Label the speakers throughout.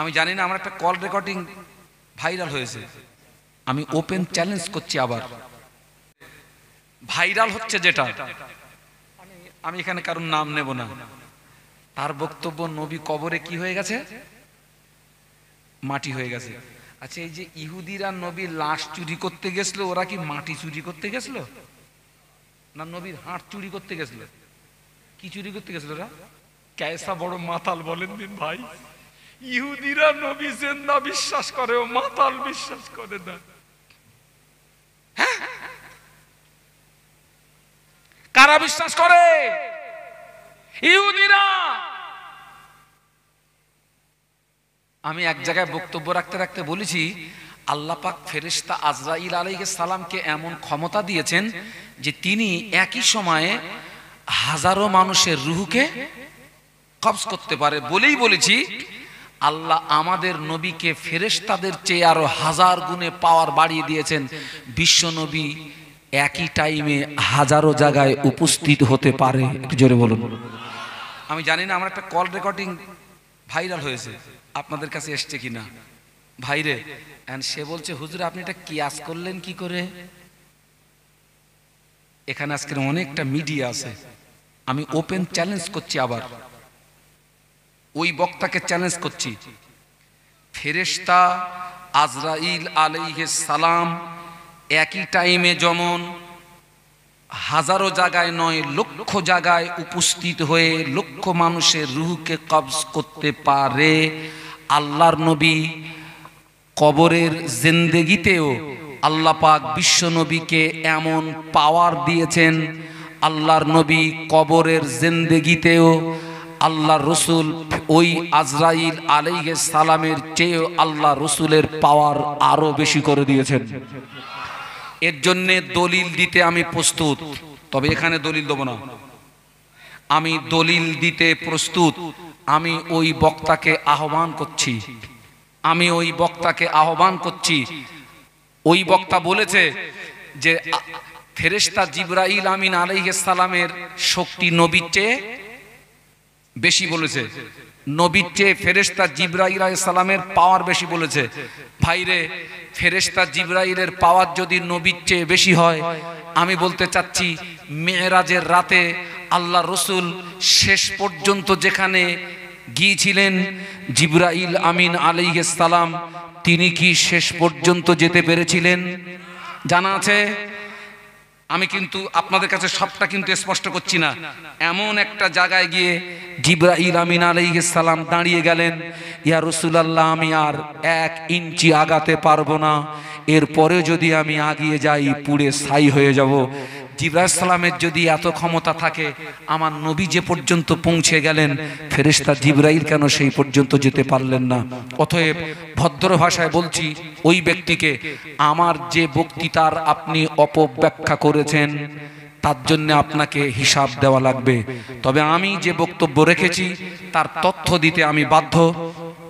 Speaker 1: আমি জানি না আমার একটা কল রেকর্ডিং ভাইরাল হয়েছে আমি ওপেন চ্যালেঞ্জ করছি আবার ভাইরাল হচ্ছে যেটা মানে আমি এখানে কারণ নাম নেব না তার বক্তব্য নবী কবরে কি হয়ে গেছে মাটি হয়ে গেছে আচ্ছা এই যে ইহুদিরা নবীর লাশ চুরি করতে গেছিল ওরা কি মাটি চুরি করতে গেছিল না নবীর হাঁট চুরি করতে গেছিল কি চুরি করতে গেছিল ওরা ক্যাসা বড় মাতাল বলেন দিন ভাই ইহুদিরা নবী জেন্দা বিশ্বাস করে ও মাতাল বিশ্বাস করে না হ্যাঁ? কারা বিশ্বাস করে ইহুদিরা আমি এক জায়গায় বক্তব্য রাখতে রাখতে বলেছি আল্লাহ পাক ফেরেশতা আজরাইল আলাইহিস সালামকে এমন ক্ষমতা দিয়েছেন যে তিনি একই সময়ে হাজারো মানুষের রুহকে কবজ করতে পারে বলেই বলেছি আল্লাহ আমাদের নবীকে ফেরেশতাদের চেয়ে আরো হাজার গুণে পাওয়ার বাড়িয়ে দিয়েছেন বিশ্বনবী একই টাইমে হাজারো জায়গায় উপস্থিত হতে পারে জোরে বলুন আমি জানি না আমার একটা কল রেকর্ডিং ভাইরাল হয়েছে আপনাদের কাছে এসছে কিনা ভাইরে অ্যান্ড সে বলছে হুজুর আপনি এটা আজ করলেন কি করে এখানে আজকের অনেকটা মিডিয়া আছে আমি ওপেন চ্যালেঞ্জ করছি আবার ওই বক্তাকে চ্যালেঞ্জ করছি ফেরেশতা আজরাইল আলহ সালাম একই টাইমে যেমন হাজারো জায়গায় নয় লক্ষ জায়গায় উপস্থিত হয়ে লক্ষ মানুষের রুহকে কবজ করতে পারে আল্লাহর নবী কবরের জেন্দেগিতেও আল্লাহ পাক বিশ্ব নবীকে এমন পাওয়ার দিয়েছেন আল্লাহর নবী কবরের জেন্দেগিতেও আল্লাহ রসুল ওই আজরাইল আলাইহে সালামের চেয়ে আল্লাহ রসুলের পাওয়ার আরও বেশি করে দিয়েছেন এর জন্যে দলিল দিতে আমি প্রস্তুত তবে এখানে দলিল দেবো না আমি দলিল দিতে প্রস্তুত আমি ওই বক্তাকে আহ্বান করছি আমি ওই বক্তাকে আহ্বান করছি ওই বক্তা বলেছে যে ফেরেস্তা জিব্রাইল আমিন আলাইহিস সালামের শক্তি নবীর চেয়ে বেশি বলেছে নবীর চেয়ে ফেরেস্তা জিব্রাইল সালামের পাওয়ার বেশি বলেছে ভাইরে ফেরেস্তা জিব্রাইলের পাওয়ার যদি নবীর চেয়ে বেশি হয় আমি বলতে চাচ্ছি মেয়েরাজের রাতে আল্লাহ রসুল শেষ পর্যন্ত যেখানে গিয়েছিলেন জিব্রাইল আমিন সালাম তিনি কি শেষ পর্যন্ত যেতে পেরেছিলেন জানা আছে আমি কিন্তু আপনাদের কাছে সবটা কিন্তু স্পষ্ট করছি না এমন একটা জায়গায় গিয়ে জিব্রাহিল আমিন সালাম দাঁড়িয়ে গেলেন ইয়া রসুলাল্লাহ আমি আর এক ইঞ্চি আগাতে পারবো না এরপরে যদি আমি আগিয়ে যাই পুড়ে ছাই হয়ে যাব জিব্রাহিসাল্লামের যদি এত ক্ষমতা থাকে আমার নবী যে পর্যন্ত পৌঁছে গেলেন ফেরেস্তা জিব্রাইল কেন সেই পর্যন্ত যেতে পারলেন না অতএব ভদ্র ভাষায় বলছি ওই ব্যক্তিকে আমার যে বক্তৃতার আপনি অপব্যাখ্যা করেছেন তার জন্য আপনাকে হিসাব দেওয়া লাগবে তবে আমি যে বক্তব্য রেখেছি তার তথ্য দিতে আমি বাধ্য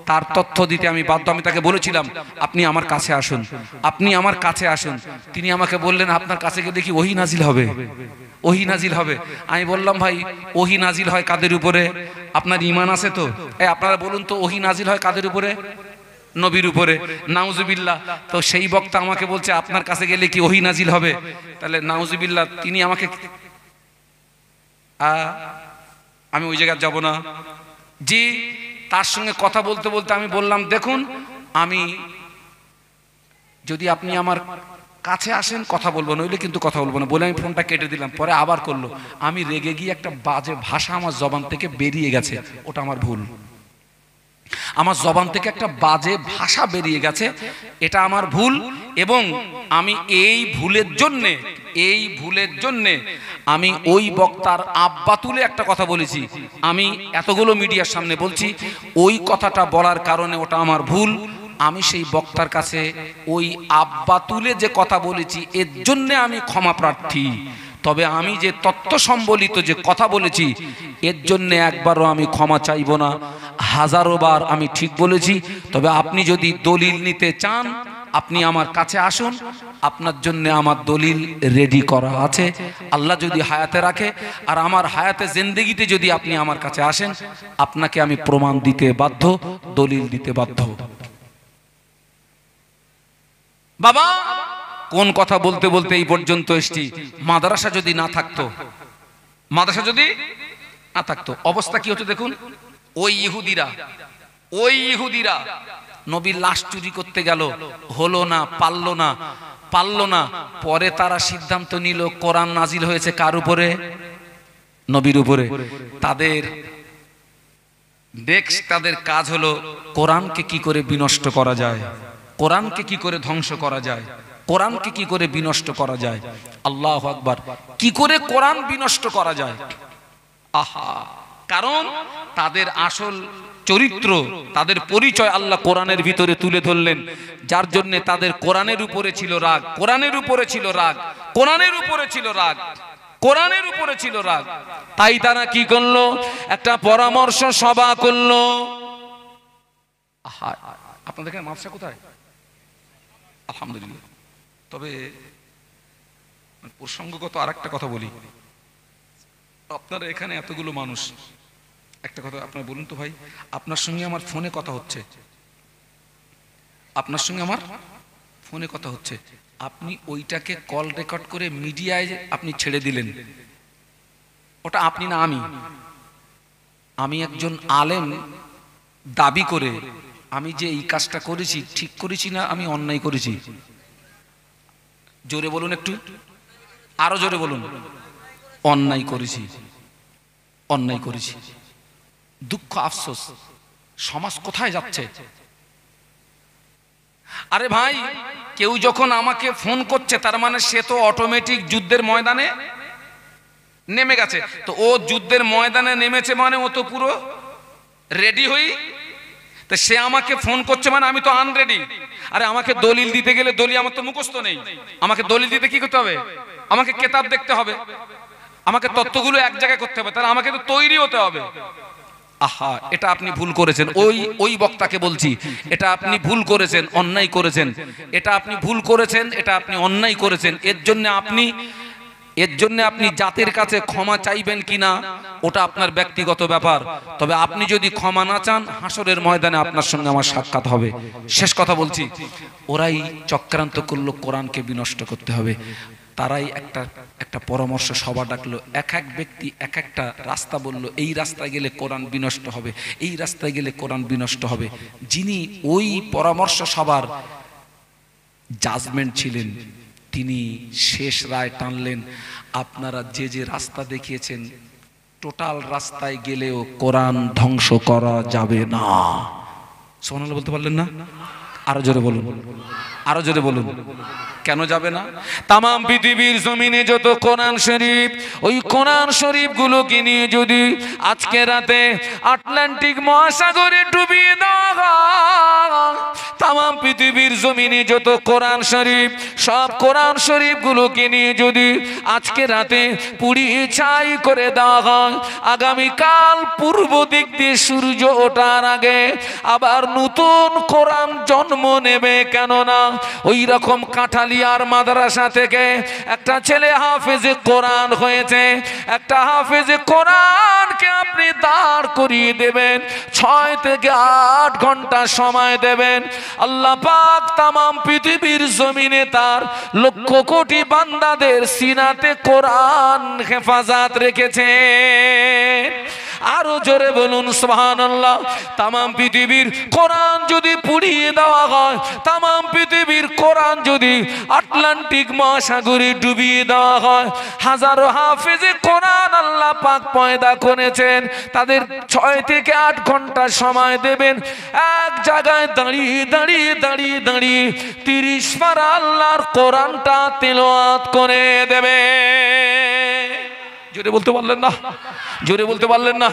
Speaker 1: তার তথ্য দিতে আমি বাধ্য আমি তাকে বলেছিলাম আপনি আমার কাছে আসুন আপনি আমার কাছে আসুন তিনি আমাকে বললেন আপনার কাছে গেলে কি ওহি নাজিল হবে ওহি নাজিল হবে আমি বললাম ভাই ওহি নাজিল হয় কাদের উপরে আপনার ইমান আছে তো এই আপনারা বলুন তো ওহি নাজিল হয় কাদের উপরে নবীর উপরে নাউজুবিল্লা তো সেই বক্তা আমাকে বলছে আপনার কাছে গেলে কি ওহি নাজিল হবে তাহলে নাউজুবিল্লা তিনি আমাকে আমি ওই জায়গায় যাব না জি তার সঙ্গে কথা বলতে বলতে আমি বললাম দেখুন আমি যদি আপনি আমার কাছে আসেন কথা বলবো ওইলে কিন্তু কথা বলবো না বলে আমি ফোনটা কেটে দিলাম পরে আবার করলো আমি রেগে গিয়ে একটা বাজে ভাষা আমার জবান থেকে বেরিয়ে গেছে ওটা আমার ভুল আমার জবান থেকে একটা বাজে ভাষা বেরিয়ে গেছে এটা আমার ভুল এবং আমি এই ভুলের জন্যে এই ভুলের জন্যে আমি ওই বক্তার আব্বা তুলে একটা কথা বলেছি আমি এতগুলো মিডিয়ার সামনে বলছি ওই কথাটা বলার কারণে ওটা আমার ভুল আমি সেই বক্তার কাছে ওই আব্বা তুলে যে কথা বলেছি এর জন্যে আমি ক্ষমা প্রার্থী তবে আমি যে তত্ত্ব সম্বলিত যে কথা বলেছি এর জন্য একবারও আমি ক্ষমা চাইব না হাজারো বার আমি ঠিক বলেছি তবে আপনি যদি দলিল নিতে চান আপনি আমার কাছে আসুন আপনার জন্য আমার দলিল রেডি করা আছে আল্লাহ যদি হায়াতে রাখে আর আমার হায়াতে জেন্দেগিতে যদি আপনি আমার কাছে আসেন আপনাকে আমি প্রমাণ দিতে বাধ্য দলিল দিতে বাধ্য বাবা কোন কথা বলতে বলতে এই পর্যন্ত এসছি মাদ্রাসা যদি না থাকতো মাদ্রাসা যদি না থাকতো অবস্থা কি হতো দেখুন ওই ইহুদিরা ওই ইহুদিরা নবীর লাশ চুরি করতে গেল হলো না পারল না পারল না পরে তারা সিদ্ধান্ত নিল কোরআন নাজিল হয়েছে কার উপরে নবীর উপরে তাদের নেক্সট তাদের কাজ হলো কোরআনকে কি করে বিনষ্ট করা যায় কোরআনকে কি করে ধ্বংস করা যায় কোরআনকে কি করে বিনষ্ট করা যায় আল্লাহ আকবার কি করে কোরআন বিনষ্ট করা যায় আহা কারণ তাদের আসল চরিত্র তাদের পরিচয় আল্লাহ কোরআনের ভিতরে তুলে ধরলেন যার জন্য তাদের কোরআনের উপরে ছিল রাগ কোরআনের উপরে ছিল রাগ কোরআনের উপরে ছিল রাগ কোরআনের উপরে ছিল রাগ তাই তারা কি করলো একটা পরামর্শ সভা করলো আপনাদের এখানে মাপসা কোথায় আলহামদুলিল্লাহ তবে মানে প্রসঙ্গগত আর একটা কথা বলি আপনারা এখানে এতগুলো মানুষ একটা কথা আপনার বলুন তো ভাই আপনার সঙ্গে আমার ফোনে কথা হচ্ছে আপনার সঙ্গে আমার ফোনে কথা হচ্ছে আপনি ওইটাকে কল রেকর্ড করে মিডিয়ায় আপনি ছেড়ে দিলেন ওটা আপনি না আমি আমি একজন আলেম দাবি করে আমি যে এই কাজটা করেছি ঠিক করেছি না আমি অন্যায় করেছি জোরে বলুন একটু আরো জোরে বলুন অন্যায় করেছি অন্যায় করেছি দুঃখ আফসোস সমাজ কোথায় যাচ্ছে আরে ভাই কেউ যখন আমাকে ফোন করছে তার মানে সে তো অটোমেটিক যুদ্ধের ময়দানে নেমে গেছে তো ও যুদ্ধের ময়দানে নেমেছে মানে ও তো পুরো রেডি হই তো সে আমাকে ফোন করছে মানে আমি তো আনরেডি আরে আমাকে দলিল দিতে গেলে দলিল আমার তো মুখস্থ নেই আমাকে দলিল দিতে কি করতে হবে আমাকে কেতাব দেখতে হবে আমাকে তত্ত্বগুলো এক জায়গায় করতে হবে তাহলে আমাকে তো তৈরি হতে হবে আহা এটা আপনি ভুল করেছেন ওই ওই বক্তাকে বলছি এটা আপনি ভুল করেছেন অন্যায় করেছেন এটা আপনি ভুল করেছেন এটা আপনি অন্যায় করেছেন এর জন্য আপনি এর জন্য আপনি জাতির কাছে ক্ষমা চাইবেন কিনা ওটা আপনার ব্যক্তিগত ব্যাপার তবে আপনি যদি ক্ষমা না চান হাসরের ময়দানে আপনার সঙ্গে আমার সাক্ষাৎ হবে শেষ কথা বলছি ওরাই চক্রান্ত করল কোরআনকে বিনষ্ট করতে হবে তারাই একটা একটা পরামর্শ সভা ডাকলো এক এক ব্যক্তি এক একটা রাস্তা বলল এই রাস্তায় গেলে কোরআন বিনষ্ট হবে এই রাস্তায় গেলে কোরআন বিনষ্ট হবে যিনি ওই পরামর্শ সভার জাজমেন্ট ছিলেন তিনি শেষ রায় টানলেন আপনারা যে যে রাস্তা দেখিয়েছেন টোটাল রাস্তায় গেলেও কোরআন ধ্বংস করা যাবে না সোনাল বলতে পারলেন না আরো জোরে বলুন আরো যদি বলুন কেন যাবে না তাম পৃথিবীর জমিনে যত কোরআন শরীফ ওই কোরআন শরীফগুলোকে নিয়ে যদি আজকে রাতে আটলান্টিক মহাসাগরে ডুবিয়ে দেওয়া তাম পৃথিবীর জমিনে যত কোরআন শরীফ সব কোরআন শরীফগুলোকে নিয়ে যদি আজকে রাতে পুড়িয়ে ছাই করে দেওয়া হয় আগামীকাল পূর্ব দিক দিয়ে সূর্য ওঠার আগে আবার নতুন কোরআন জন্ম নেবে কেননা ওই রকম কাঁঠালিয়ার মাদ্রাসা থেকে একটা ছেলে হাফেজে কোরআন হয়েছে একটা হাফেজে কোরআনকে আপনি দাঁড় করিয়ে দেবেন ছয় থেকে আট ঘন্টা সময় দেবেন আল্লাহ পাক তামাম পৃথিবীর জমিনে তার লক্ষ কোটি বান্দাদের সিনাতে কোরআন হেফাজত রেখেছেন আরো জোরে বলুন সোহান আল্লাহ তামাম পৃথিবীর কোরআন যদি পুড়িয়ে দেওয়া হয় তামাম পৃথিবীর কোরআন যদি আটলান্টিক মহাসাগরে ডুবিয়ে দেওয়া হয় হাজারো হাফেজে কোরআন আল্লাহ পাক পয়দা করেছেন তাদের ছয় থেকে আট ঘন্টা সময় দেবেন এক জায়গায় দাঁড়িয়ে দাঁড়িয়ে দাঁড়িয়ে দাঁড়িয়ে তিরিশ পার আল্লাহর কোরআনটা তেলোয়াত করে দেবেন জোরে বলতে পারলেন না জোরে বলতে পারলেন না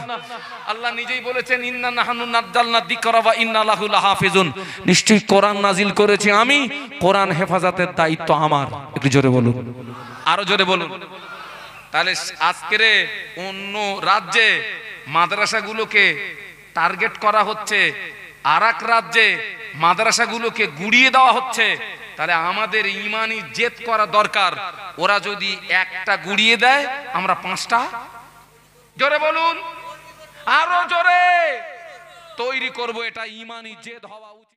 Speaker 1: আল্লাহ নিজেই বলেছেন ইন্না নাহানু নাদ্দালনা দিকরা বা ইন্না লাহু লাহাফিজুন নিশ্চয়ই কোরআন নাজিল করেছি আমি কোরআন হেফাজতের দায়িত্ব আমার একটু জোরে বলুন আরো জোরে বলুন তাহলে আজকের অন্য রাজ্যে মাদ্রাসাগুলোকে টার্গেট করা হচ্ছে আরাক রাজ্যে মাদ্রাসাগুলোকে গুড়িয়ে দেওয়া হচ্ছে তাহলে আমাদের ইমানি জেদ করা দরকার ওরা যদি একটা গুড়িয়ে দেয় আমরা পাঁচটা জোরে বলুন আরো জোরে তৈরি করব এটা ইমানি জেদ হওয়া উচিত